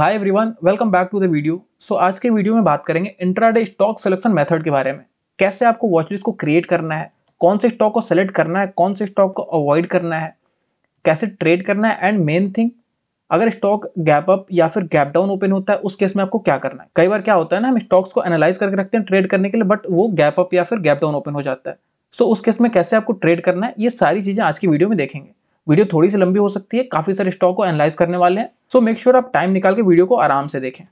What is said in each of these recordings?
hi everyone welcome back to the video so आज के video में बात करेंगे इंट्राडे स्टॉक सिलेक्शन मेथड के बारे में कैसे आपको वॉचलिस्ट को क्रिएट करना है कौन से स्टॉक को सेलेक्ट करना है कौन से स्टॉक को अवॉइड करना है कैसे ट्रेड करना है एंड मेन थिंग अगर स्टॉक गैप अप या फिर गैप डाउन ओपन होता है उस केस में आपको क्या करना है कई बार क्या होता है ना हम स्टॉक्स को एनालाइज करके रखते हैं ट्रेड करने के लिए बट वो गैप अप या फिर गैप डाउन ओपन हो जाता है सो so, उस केस में कैसे आपको ट्रेड करना है ये सारी चीज़ें आज की वीडियो में देखेंगे वीडियो थोड़ी सी लंबी हो सकती है काफ़ी सारे स्टॉक को एनालाइज करने वाले हैं सो मेक श्योर आप टाइम निकाल के वीडियो को आराम से देखें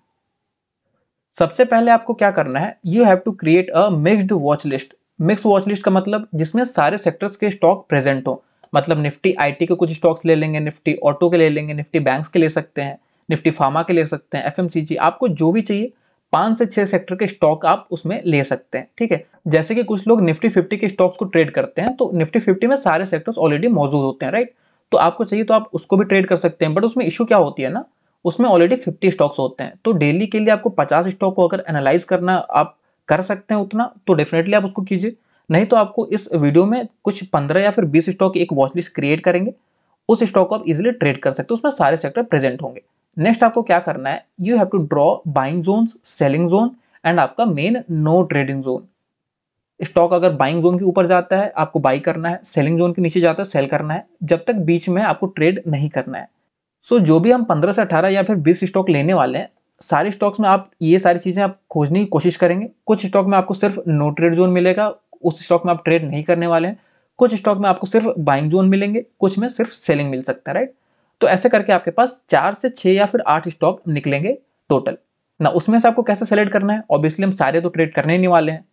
सबसे पहले आपको क्या करना है you have to create a mixed watch list mix watch list का मतलब जिसमें सारे सेक्टर्स के स्टॉक प्रेजेंट हो मतलब निफ्टी आईटी के कुछ स्टॉक्स ले लेंगे निफ्टी ऑटो के ले लेंगे निफ्टी बैंक्स के ले सकते हैं निफ्टी फार्मा के ले सकते हैं एफएमसीजी आपको जो भी चाहिए पाँच से छः सेक्टर के स्टॉक आप उसमें ले सकते हैं ठीक है जैसे कि कुछ लोग निफ्टी फिफ्टी के स्टॉक्स को ट्रेड करते हैं तो निफ्टी फिफ्टी में सारे सेक्टर्स ऑलरेडी मौजूद होते हैं राइट तो आपको चाहिए तो आप उसको भी ट्रेड कर सकते हैं बट उसमें इशू क्या होती है ना उसमें ऑलरेडी फिफ्टी स्टॉक्स होते हैं तो डेली के लिए आपको पचास स्टॉक को अगर एनालाइज करना आप कर सकते हैं उतना तो डेफिनेटली आप उसको कीजिए नहीं तो आपको इस वीडियो में कुछ पंद्रह या फिर बीस स्टॉक एक वॉचलिस्ट क्रिएट करेंगे उस स्टॉक को आप इजिली ट्रेड कर सकते हैं उसमें सारे सेक्टर प्रेजेंट होंगे नेक्स्ट आपको क्या करना है you have to draw buying zone selling zone and आपका main no trading zone stock अगर बाइंग जोन के ऊपर जाता है आपको बाई करना है सेलिंग जोन के नीचे जाता है सेल करना है जब तक बीच में आपको ट्रेड नहीं करना है सो so, जो भी हम 15 से 18 या फिर 20 स्टॉक लेने वाले हैं सारे स्टॉक्स में आप ये सारी चीज़ें आप खोजने की कोशिश करेंगे कुछ स्टॉक में आपको सिर्फ नो ट्रेड जोन मिलेगा उस स्टॉक में आप ट्रेड नहीं करने वाले हैं कुछ स्टॉक में आपको सिर्फ बाइंग जोन मिलेंगे कुछ में सिर्फ सेलिंग मिल सकता है राइट तो ऐसे करके आपके पास चार से छः या फिर आठ स्टॉक निकलेंगे टोटल ना उसमें से आपको कैसे सेलेक्ट करना है ऑब्वियसली हम सारे तो ट्रेड करने ही नहीं वाले हैं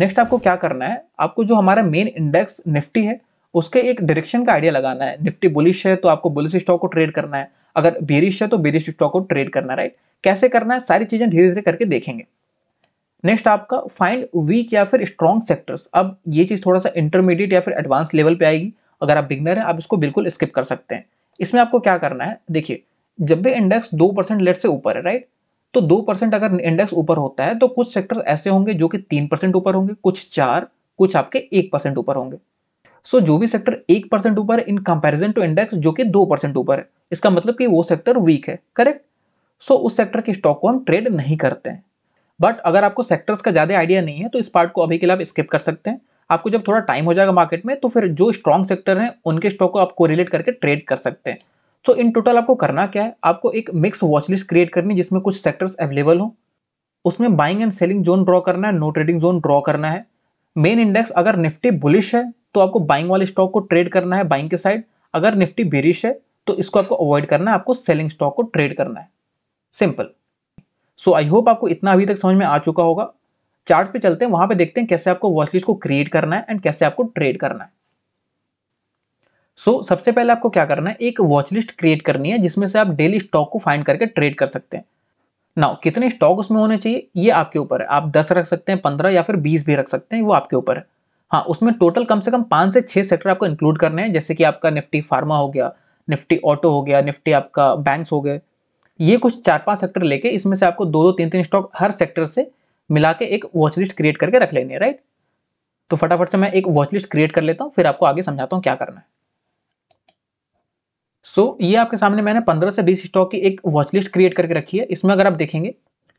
नेक्स्ट आपको क्या करना है आपको जो हमारा मेन इंडेक्स निफ्टी है उसके एक डायरेक्शन का आइडिया लगाना है निफ्टी बुलिश है तो आपको बुलिश स्टॉक को ट्रेड करना है अगर बेरिश है तो बेरिश स्टॉक को ट्रेड करना राइट कैसे करना है सारी चीजें धीरे धीरे करके देखेंगे नेक्स्ट आपका फाइंड वीक या फिर स्ट्रॉन्ग सेक्टर्स अब ये चीज़ थोड़ा सा इंटरमीडिएट या फिर एडवांस लेवल पे आएगी अगर आप बिगनर हैं आप इसको बिल्कुल स्किप कर सकते हैं इसमें आपको क्या करना है देखिए जब भी इंडेक्स दो परसेंट लेट से ऊपर है राइट तो दो परसेंट अगर इंडेक्स ऊपर होता है तो कुछ सेक्टर ऐसे होंगे जो कि तीन परसेंट ऊपर होंगे कुछ चार कुछ आपके एक परसेंट ऊपर होंगे सो जो भी सेक्टर एक परसेंट ऊपर इन कंपेरिजन टू इंडेक्स जो कि दो परसेंट ऊपर है इसका मतलब कि वो सेक्टर वीक है करेक्ट सो उस सेक्टर के स्टॉक को हम ट्रेड नहीं करते हैं बट अगर आपको सेक्टर्स का ज़्यादा आइडिया नहीं है तो इस पार्ट को अभी के लिए आप स्किप कर सकते हैं आपको जब थोड़ा टाइम हो जाएगा मार्केट में तो फिर जो स्ट्रॉन्ग सेक्टर हैं उनके स्टॉक को आप कोरिलेट करके ट्रेड कर सकते हैं सो इन टोटल आपको करना क्या है आपको एक मिक्स वॉचलिस्ट क्रिएट करनी जिसमें कुछ सेक्टर्स अवेलेबल हो उसमें buying and selling zone draw करना है नो ट्रेडिंग जोन ड्रॉ करना है मेन इंडेक्स अगर निफ्टी बुलिश है तो आपको बाइंग वाले स्टॉक को ट्रेड करना है बाइंग के साइड अगर निफ्टी बेरिश है तो इसको आपको अवॉइड करना है आपको सेलिंग स्टॉक को ट्रेड करना है सिंपल सो आई होप आपको इतना अभी तक समझ में आ चुका होगा चार्ट पे चलते हैं वहां पे देखते हैं कैसे आपको वॉचलिस्ट को क्रिएट करना है एंड कैसे आपको ट्रेड करना है सो so, सबसे पहले आपको क्या करना है एक वॉच लिस्ट क्रिएट करनी है जिसमें से आप डेली स्टॉक को फाइंड करके ट्रेड कर सकते हैं नाउ कितने स्टॉक उसमें होने चाहिए ये आपके ऊपर है आप दस रख सकते हैं पंद्रह या फिर बीस भी रख सकते हैं वो आपके ऊपर है हाँ उसमें टोटल कम से कम पाँच से छः सेक्टर आपको इंक्लूड करने हैं जैसे कि आपका निफ्टी फार्मा हो गया निफ्टी ऑटो हो गया निफ्टी आपका बैंक्स हो गए ये कुछ चार पांच सेक्टर लेके इसमें से आपको दो दो तीन तीन स्टॉक हर सेक्टर से मिला के एक वॉच लिस्ट क्रिएट करके रख लेनी है राइट तो फटाफट से मैं एक वॉच लिस्ट क्रिएट कर लेता हूँ फिर आपको आगे समझाता हूँ क्या करना है सो so, ये आपके सामने मैंने 15 से 20 स्टॉक की एक वॉचलिस्ट क्रिएट करके रखी है इसमें अगर आप देखेंगे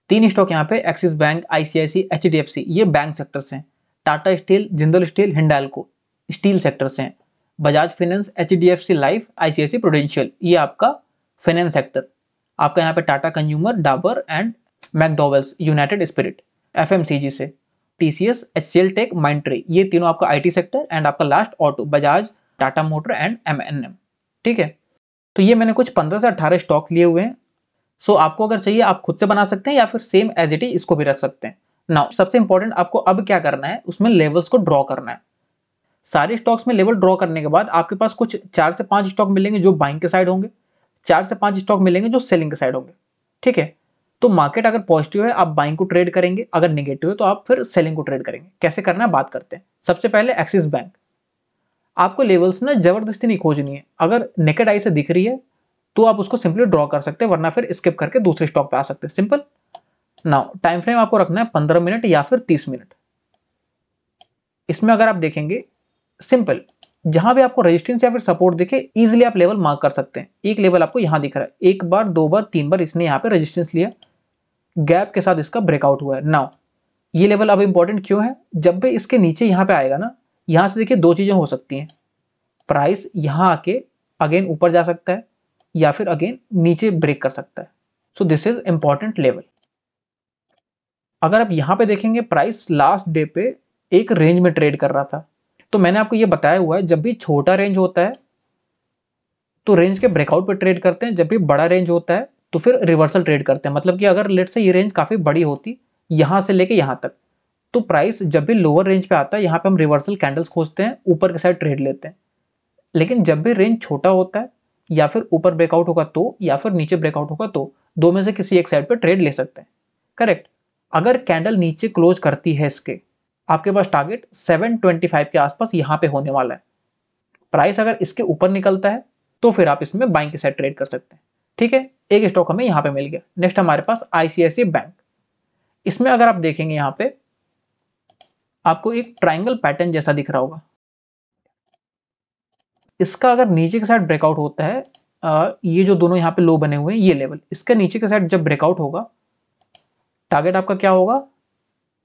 तीन स्टॉक यहाँ पे एक्सिस बैंक आईसीआईसी एच ये बैंक सेक्टर से हैं Tata steel Jindal steel Hindalco steel sector से हैं Bajaj finance H D F C life ICICI Prudential ये आपका फाइनेंस सेक्टर आपका यहाँ पे Tata consumer Dabur and McDowell's United Spirit F M C G से T C S H C L tech Mindtree ये तीनों आपका आई टी सेक्टर एंड आपका last auto Bajaj Tata motor and M N M ठीक है तो ये मैंने कुछ पंद्रह से अट्ठारह स्टॉक लिए हुए हैं सो आपको अगर चाहिए आप खुद से बना सकते हैं या फिर सेम एज इट इज इसको भी रख सकते हैं नाउ सबसे इंपॉर्टेंट आपको अब क्या करना है उसमें लेवल्स को ड्रॉ करना है सारे स्टॉक्स में लेवल ड्रॉ करने के बाद आपके पास कुछ चार से पांच स्टॉक मिलेंगे जो बाइंग के साइड होंगे चार से पांच स्टॉक मिलेंगे जो सेलिंग के साइड होंगे ठीक है तो मार्केट अगर पॉजिटिव है आप बाइंग को ट्रेड करेंगे अगर निगेटिव है तो आप फिर सेलिंग को ट्रेड करेंगे कैसे करना है बात करते हैं सबसे पहले एक्सिस बैंक आपको लेवल्स ना ज़बरदस्ती नहीं खोजनी है अगर नेकेड आई से दिख रही है तो आप उसको सिंपली ड्रॉ कर सकते हैं वरना फिर स्किप करके दूसरे स्टॉक पे आ सकते हैं सिंपल नाउ टाइम फ्रेम आपको रखना है पंद्रह मिनट या फिर तीस मिनट इसमें अगर आप देखेंगे सिंपल जहां भी आपको रेजिस्टेंस या फिर सपोर्ट दिखे इजिली आप लेवल मार्क कर सकते हैं एक लेवल आपको यहां दिख रहा है एक बार दो बार तीन बार इसने यहां पर रजिस्टेंस लिया गैप के साथ इसका ब्रेकआउट हुआ है नाउ ये लेवल अब इंपॉर्टेंट क्यों है जब भी इसके नीचे यहां पर आएगा ना यहाँ से देखिए दो चीज़ें हो सकती हैं प्राइस यहाँ आके अगेन ऊपर जा सकता है या फिर अगेन नीचे ब्रेक कर सकता है so this is important level अगर आप यहाँ पे देखेंगे प्राइस लास्ट डे पे एक रेंज में ट्रेड कर रहा था तो मैंने आपको ये बताया हुआ है जब भी छोटा रेंज होता है तो रेंज के ब्रेकआउट पर ट्रेड करते हैं जब भी बड़ा रेंज होता है तो फिर रिवर्सल ट्रेड करते हैं मतलब कि अगर लेट से ये रेंज काफ़ी बड़ी होती यहाँ से लेके यहाँ तक तो प्राइस जब भी लोअर रेंज पे आता है यहाँ पे हम रिवर्सल कैंडल्स खोजते हैं ऊपर के साइड ट्रेड लेते हैं लेकिन जब भी रेंज छोटा होता है या फिर ऊपर ब्रेकआउट होगा तो या फिर नीचे ब्रेकआउट होगा तो दो में से किसी एक साइड पर ट्रेड ले सकते हैं करेक्ट अगर कैंडल नीचे क्लोज करती है इसके आपके पास टारगेट 725 के आसपास यहाँ पे होने वाला है प्राइस अगर इसके ऊपर निकलता है तो फिर आप इसमें बाइंग के साइड ट्रेड कर सकते हैं ठीक है एक स्टॉक हमें यहाँ पे मिल गया नेक्स्ट हमारे पास आईसीआईसी बैंक इसमें अगर आप देखेंगे यहाँ पे आपको एक ट्राइंगल पैटर्न जैसा दिख रहा होगा इसका अगर नीचे के साइड ब्रेकआउट होता है आ, ये जो दोनों यहाँ पे लो बने हुए हैं ये लेवल इसके नीचे के साइड जब ब्रेकआउट होगा टारगेट आपका क्या होगा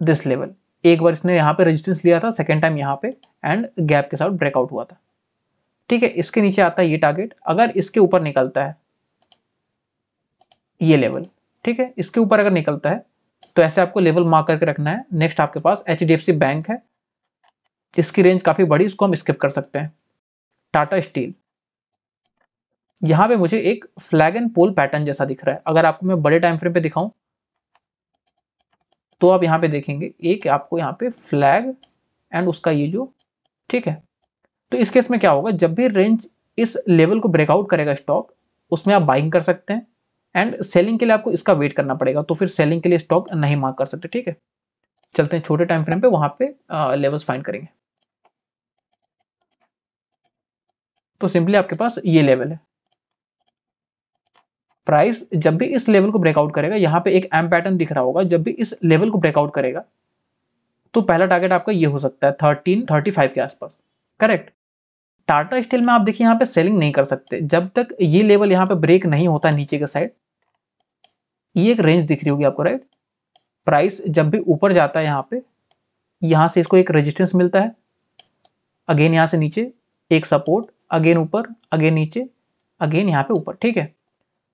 दिस लेवल एक बार इसने यहाँ पे रेजिस्टेंस लिया था सेकेंड टाइम यहाँ पे एंड गैप के साथ ब्रेकआउट हुआ था ठीक है इसके नीचे आता है ये टारगेट अगर इसके ऊपर निकलता है ये लेवल ठीक है इसके ऊपर अगर निकलता है तो ऐसे आपको लेवल मार्क करके रखना है नेक्स्ट आपके पास एच बैंक है इसकी रेंज काफ़ी बड़ी इसको हम स्किप कर सकते हैं टाटा स्टील यहाँ पे मुझे एक फ्लैग एंड पोल पैटर्न जैसा दिख रहा है अगर आपको मैं बड़े टाइम फ्रेम पे दिखाऊं तो आप यहाँ पे देखेंगे एक आपको यहाँ पे फ्लैग एंड उसका ये जो ठीक है तो इस केस में क्या होगा जब भी रेंज इस लेवल को ब्रेकआउट करेगा स्टॉक उसमें आप बाइंग कर सकते हैं एंड सेलिंग के लिए आपको इसका वेट करना पड़ेगा तो फिर सेलिंग के लिए स्टॉक नहीं मार्क कर सकते ठीक है चलते हैं छोटे टाइम फ्रेम पे वहां पे लेवल्स फाइंड करेंगे तो सिंपली आपके पास ये लेवल है प्राइस जब भी इस लेवल को ब्रेकआउट करेगा यहां पे एक एम पैटर्न दिख रहा होगा जब भी इस लेवल को ब्रेकआउट करेगा तो पहला टारगेट आपका ये हो सकता है थर्टीन थर्टी फाइव के आसपास करेक्ट टाटा स्टील में आप देखिए यहां पे सेलिंग नहीं कर सकते जब तक ये लेवल यहां पे ब्रेक नहीं होता नीचे के साइड ये एक रेंज दिख रही होगी आपको राइट प्राइस जब भी ऊपर जाता है यहाँ पे यहाँ से इसको एक रेजिस्टेंस मिलता है अगेन यहाँ से नीचे एक सपोर्ट अगेन ऊपर अगेन नीचे अगेन यहाँ पे ऊपर ठीक है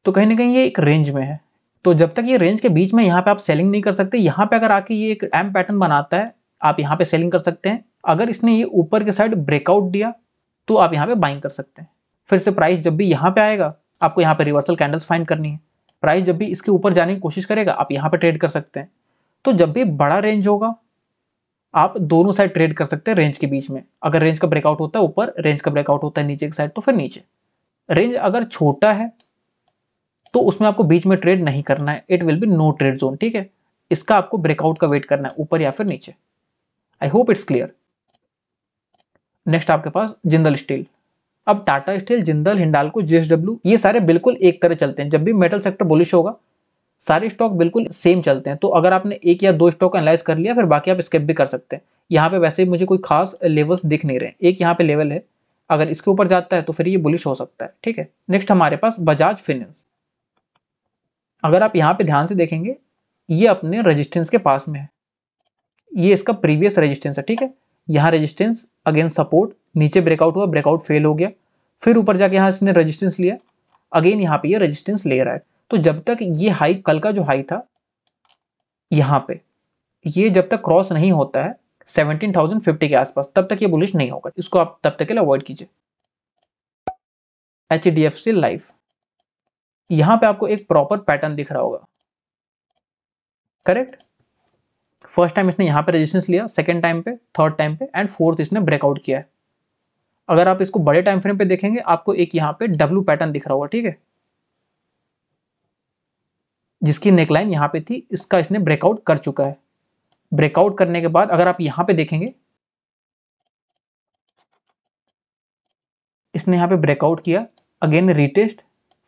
तो कहीं ना कहीं ये एक रेंज में है तो जब तक ये रेंज के बीच में यहाँ पे आप सेलिंग नहीं कर सकते यहाँ पे अगर आके ये एक एम पैटर्न बनाता है आप यहाँ पे सेलिंग कर सकते हैं अगर इसने ये ऊपर के साइड ब्रेकआउट दिया तो आप यहाँ पे बाइंग कर सकते हैं फिर से प्राइस जब भी यहाँ पे आएगा आपको यहाँ पे रिवर्सल कैंडल्स फाइंड करनी है प्राइस जब भी इसके ऊपर जाने की कोशिश करेगा आप यहाँ पर ट्रेड कर सकते हैं तो जब भी बड़ा रेंज होगा आप दोनों साइड ट्रेड कर सकते हैं रेंज के बीच में अगर रेंज का ब्रेकआउट होता है ऊपर रेंज का ब्रेकआउट होता है नीचे की साइड तो फिर नीचे रेंज अगर छोटा है तो उसमें आपको बीच में ट्रेड नहीं करना है it will be no trade zone ठीक है इसका आपको ब्रेकआउट का वेट करना है ऊपर या फिर नीचे I hope it's clear next आपके पास जिंदल स्टील अब टाटा स्टील जिंदल हिंडालको जीएसडब्ल्यू ये सारे बिल्कुल एक तरह चलते हैं जब भी मेटल सेक्टर बुलिश होगा सारे स्टॉक बिल्कुल सेम चलते हैं तो अगर आपने एक या दो स्टॉक एनालाइज कर लिया फिर बाकी आप स्केप भी कर सकते हैं यहाँ पे वैसे ही मुझे कोई खास लेवल्स दिख नहीं रहे एक यहाँ पे लेवल है अगर इसके ऊपर जाता है तो फिर ये बुलिश हो सकता है ठीक है नेक्स्ट हमारे पास बजाज फिनेंस अगर आप यहाँ पे ध्यान से देखेंगे ये अपने रजिस्टेंस के पास में है ये इसका प्रीवियस रजिस्टेंस है ठीक है यहाँ रजिस्टेंस अगेन सपोर्ट नीचे ब्रेकआउट हुआ ब्रेकआउट फेल हो गया फिर ऊपर जाके यहाँ इसने रजिस्टेंस लिया अगेन यहाँ पे ये रजिस्टेंस ले रहा है तो जब तक ये हाई कल का जो हाई था यहाँ पे ये जब तक क्रॉस नहीं होता है 17,050 के आसपास तब तक ये बुलिश नहीं होगा इसको आप तब तक के लिए अवॉइड कीजिए H D F C life यहाँ पर आपको एक प्रॉपर पैटर्न दिख रहा होगा करेक्ट फर्स्ट टाइम इसने यहाँ पे रेजिस्टेंस लिया सेकंड टाइम पे थर्ड टाइम पे एंड फोर्थ इसने ब्रेकआउट किया है अगर आप इसको बड़े टाइम फ्रेम पे देखेंगे आपको एक यहाँ पे डब्लू पैटर्न दिख रहा होगा ठीक है जिसकी नेकलाइन यहाँ पे थी इसका इसने ब्रेकआउट कर चुका है ब्रेकआउट करने के बाद अगर आप यहाँ पे देखेंगे इसने यहाँ पे ब्रेकआउट किया अगेन रिटेस्ट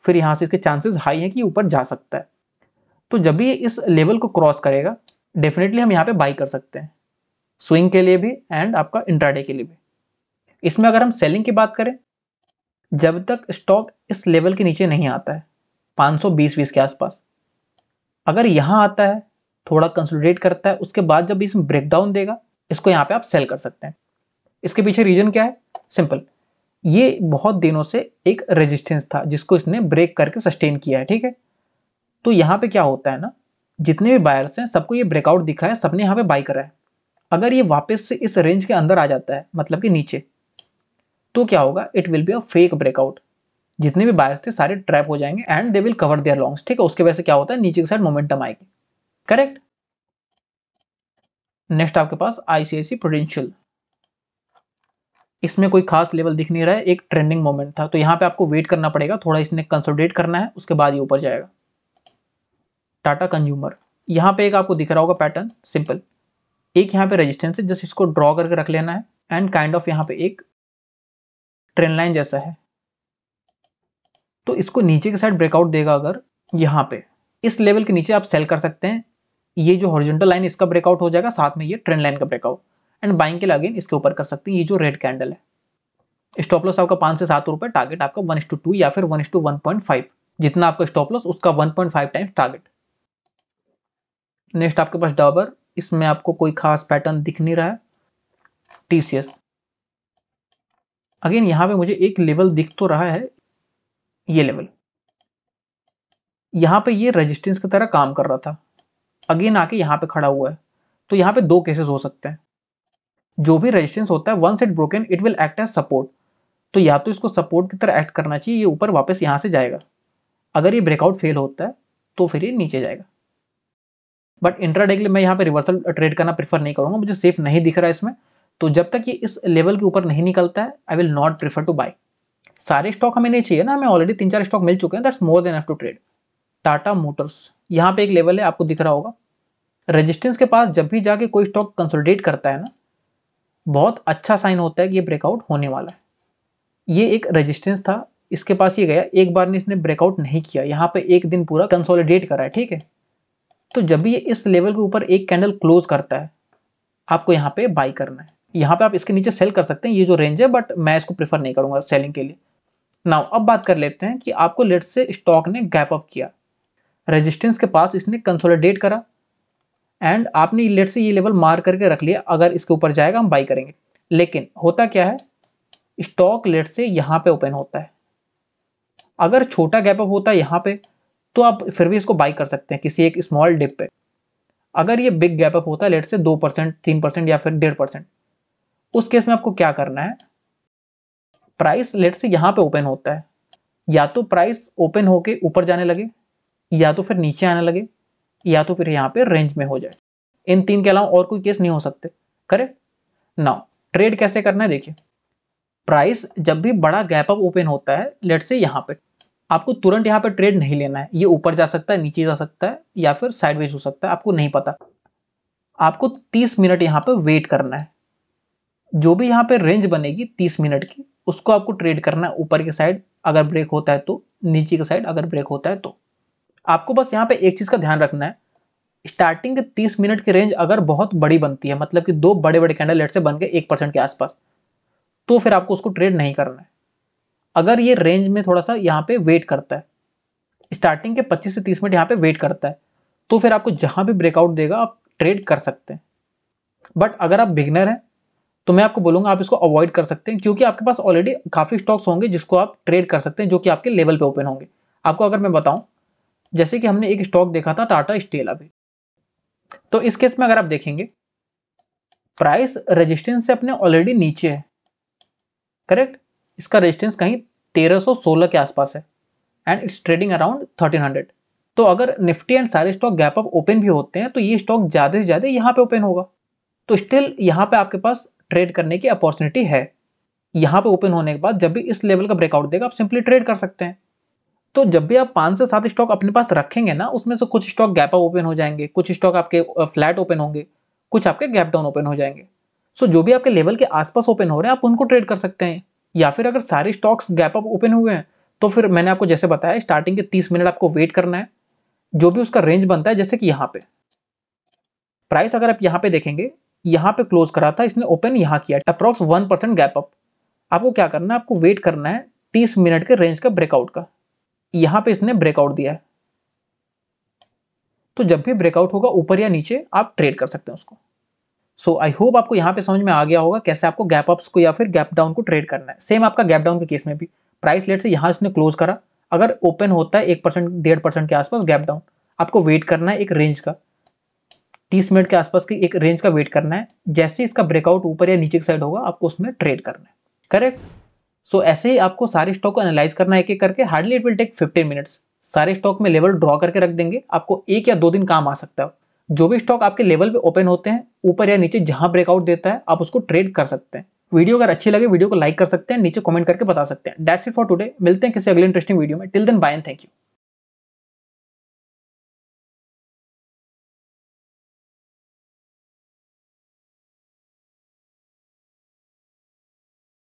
फिर यहाँ से इसके चांसेस हाई हैं कि ऊपर जा सकता है तो जब भी ये इस लेवल को क्रॉस करेगा डेफिनेटली हम यहाँ पे बाई कर सकते हैं स्विंग के लिए भी एंड आपका इंट्राडे के लिए भी इसमें अगर हम सेलिंग की बात करें जब तक स्टॉक इस लेवल के नीचे नहीं आता है 520 बीस के आसपास अगर यहाँ आता है थोड़ा कंसोलिडेट करता है उसके बाद जब इसमें ब्रेकडाउन देगा इसको यहाँ पे आप सेल कर सकते हैं इसके पीछे रीजन क्या है सिंपल ये बहुत दिनों से एक रेजिस्टेंस था जिसको इसने ब्रेक करके सस्टेन किया है ठीक है तो यहाँ पे क्या होता है ना जितने भी बायर्स हैं सबको ये ब्रेकआउट दिखा है सबने यहाँ पे बाई करा है अगर ये वापस से इस रेंज के अंदर आ जाता है मतलब कि नीचे तो क्या होगा it will be a fake breakout जितने भी बायर्स थे सारे ट्रैप हो जाएंगे and they will cover their longs ठीक है उसके वजह से क्या होता है नीचे की साइड मोमेंटम आएगी करेक्ट नेक्स्ट आपके पास आईसीआईसी प्रोडेंशियल इसमें कोई खास लेवल दिख नहीं रहा है एक ट्रेंडिंग मोमेंट था तो यहाँ पे आपको वेट करना पड़ेगा थोड़ा इसने कंसोलिडेट करना है उसके बाद ये ऊपर जाएगा टाटा कंज्यूमर यहाँ पे एक आपको दिख रहा होगा पैटर्न सिंपल एक यहाँ पे रेजिस्टेंस है जस्ट इसको ड्रॉ करके रख लेना है एंड काइंड ऑफ यहाँ पे एक ट्रेन लाइन जैसा है तो इसको नीचे के साइड ब्रेकआउट देगा अगर यहाँ पे इस लेवल के नीचे आप सेल कर सकते हैं ये जो हॉरिजेंटल लाइन इसका ब्रेकआउट हो जाएगा साथ में ये ट्रेन लाइन का ब्रेकआउट एंड बाइंग के लगे इसके ऊपर कर सकते हैं ये जो रेड कैंडल है स्टॉप लॉस आपका पाँच से सात रुपये टारगेट आपका वन या फिर वन जितना आपका स्टॉप लॉस उसका वन टाइम्स टारगेट नेक्स्ट आपके पास डाबर इसमें आपको कोई खास पैटर्न दिख नहीं रहा है टी सी एस अगेन यहाँ पे मुझे एक लेवल दिख तो रहा है ये लेवल यहाँ पे ये रेजिस्टेंस की तरह काम कर रहा था अगेन आके यहाँ पे खड़ा हुआ है तो यहाँ पे दो केसेस हो सकते हैं जो भी रेजिस्टेंस होता है once it broken it will act as support तो या तो इसको सपोर्ट की तरह एक्ट करना चाहिए ये ऊपर वापस यहाँ से जाएगा अगर ये ब्रेकआउट फेल होता है तो फिर ये नीचे जाएगा बट इंट्राडे के लिए मैं यहाँ पे रिवर्सल ट्रेड करना प्रीफर नहीं करूँगा मुझे सेफ नहीं दिख रहा है इसमें तो जब तक ये इस लेवल के ऊपर नहीं निकलता है I will not prefer to buy सारे स्टॉक हमें नहीं चाहिए ना हमें ऑलरेडी तीन चार स्टॉक मिल चुके हैं that's more than to trade Tata motors यहाँ पे एक लेवल है आपको दिख रहा होगा रेजिस्टेंस के पास जब भी जाके कोई स्टॉक कंसोलिडेट करता है ना बहुत अच्छा साइन होता है कि ये ब्रेकआउट होने वाला है ये एक रेजिस्टेंस था इसके पास ये गया एक बार ने इसने ब्रेकआउट नहीं किया यहाँ पे एक दिन पूरा कंसोलिडेट करा है ठीक है तो जब भी ये इस लेवल के ऊपर एक कैंडल क्लोज करता है आपको यहाँ पे बाई करना है यहाँ पे आप इसके नीचे सेल कर सकते हैं ये जो रेंज है बट मैं इसको प्रेफर नहीं करूँगा सेलिंग के लिए नाउ अब बात कर लेते हैं कि आपको लेट से स्टॉक ने गैप अप किया रेजिस्टेंस के पास इसने कंसोलिडेट करा एंड आपने लेट से ये लेवल मार करके रख लिया अगर इसके ऊपर जाएगा हम बाई करेंगे लेकिन होता क्या है स्टॉक लेट से यहाँ पे ओपन होता है अगर छोटा गैप अप होता है यहाँ पे तो आप फिर भी इसको बाई कर सकते हैं किसी एक स्मॉल डिप पे अगर ये बिग गैप अप होता है लेट से दो परसेंट तीन परसेंट या फिर डेढ़ परसेंट उस केस में आपको क्या करना है प्राइस लेट से यहाँ पे ओपन होता है या तो प्राइस ओपन होके ऊपर जाने लगे या तो फिर नीचे आने लगे या तो फिर यहाँ पे रेंज में हो जाए इन तीन के अलावा और कोई केस नहीं हो सकते करेक्ट नाउ ट्रेड कैसे करना है देखिए प्राइस जब भी बड़ा गैप अप ओपन होता है लेट से यहाँ पे आपको तुरंत यहाँ पर ट्रेड नहीं लेना है ये ऊपर जा सकता है नीचे जा सकता है या फिर साइडवेज हो सकता है आपको नहीं पता आपको 30 मिनट यहाँ पर वेट करना है जो भी यहाँ पे रेंज बनेगी 30 मिनट की उसको आपको ट्रेड करना है ऊपर के साइड अगर ब्रेक होता है तो नीचे के साइड अगर ब्रेक होता है तो आपको बस यहाँ पे एक चीज़ का ध्यान रखना है स्टार्टिंग के तीस मिनट की रेंज अगर बहुत बड़ी बनती है मतलब कि दो बड़े बड़े कैंडल लेट से बन गए एक परसेंट के आसपास तो फिर आपको उसको ट्रेड नहीं करना है अगर ये रेंज में थोड़ा सा यहाँ पे वेट करता है स्टार्टिंग के 25 से 30 मिनट यहाँ पे वेट करता है तो फिर आपको जहाँ भी ब्रेकआउट देगा आप ट्रेड कर सकते हैं बट अगर आप बिगनर हैं तो मैं आपको बोलूँगा आप इसको अवॉइड कर सकते हैं क्योंकि आपके पास ऑलरेडी काफ़ी स्टॉक्स होंगे जिसको आप ट्रेड कर सकते हैं जो कि आपके लेवल पर ओपन होंगे आपको अगर मैं बताऊँ जैसे कि हमने एक स्टॉक देखा था टाटा स्टील अभी तो इस केस में अगर आप देखेंगे प्राइस रेजिस्टेंस से अपने ऑलरेडी नीचे है करेक्ट इसका रेजिस्टेंस कहीं 1316 के आसपास है एंड इट्स ट्रेडिंग अराउंड 1300 तो अगर निफ्टी एंड सारे स्टॉक गैप अप ओपन भी होते हैं तो ये स्टॉक ज़्यादा से ज़्यादा यहाँ पे ओपन होगा तो स्टिल यहाँ पे आपके पास ट्रेड करने की अपॉर्चुनिटी है यहाँ पे ओपन होने के बाद जब भी इस लेवल का ब्रेकआउट देगा आप सिंपली ट्रेड कर सकते हैं तो जब भी आप पाँच से सात स्टॉक अपने पास रखेंगे ना उसमें से कुछ स्टॉक गैप अप ओपन हो जाएंगे कुछ स्टॉक आपके फ्लैट ओपन होंगे कुछ आपके गैप डाउन ओपन हो जाएंगे सो जो भी आपके लेवल के आसपास ओपन हो रहे हैं आप उनको ट्रेड कर सकते हैं या फिर अगर सारे स्टॉक्स गैप अप ओपन हुए हैं तो फिर मैंने आपको जैसे बताया स्टार्टिंग के तीस मिनट आपको वेट करना है जो भी उसका रेंज बनता है जैसे कि यहाँ पे प्राइस अगर आप यहाँ पे देखेंगे यहाँ पे क्लोज करा था इसने ओपन यहाँ किया approx one percent gap up आपको क्या करना है आपको वेट करना है तीस मिनट के रेंज का ब्रेकआउट का यहाँ पे इसने ब्रेकआउट दिया है तो जब भी ब्रेकआउट होगा ऊपर या नीचे आप ट्रेड कर सकते हैं उसको सो आई होप आपको यहाँ पे समझ में आ गया होगा कैसे आपको गैप अप्स को या फिर गैप डाउन को ट्रेड करना है सेम आपका गैप डाउन के केस में भी प्राइस लेट से यहाँ इसने क्लोज करा अगर ओपन होता है एक परसेंट डेढ़ परसेंट के आसपास गैप डाउन आपको वेट करना है एक रेंज का तीस मिनट के आसपास की एक रेंज का वेट करना है जैसे इसका ब्रेकआउट ऊपर या नीचे की साइड होगा आपको उसमें ट्रेड करना है करेक्ट सो so, ऐसे ही आपको सारे स्टॉक को एनालाइज करना है एक एक करके hardly it will take fifteen minutes सारे स्टॉक में लेवल ड्रॉ करके रख देंगे आपको एक या दो दिन काम आ सकता है जो भी स्टॉक आपके लेवल पे ओपन होते हैं ऊपर या नीचे जहां ब्रेकआउट देता है आप उसको ट्रेड कर सकते हैं वीडियो अगर अच्छी लगे वीडियो को लाइक कर सकते हैं नीचे कमेंट करके बता सकते हैं डेट्स इट फॉर टुडे मिलते हैं किसी अगले इंटरेस्टिंग वीडियो में till then bye and thank you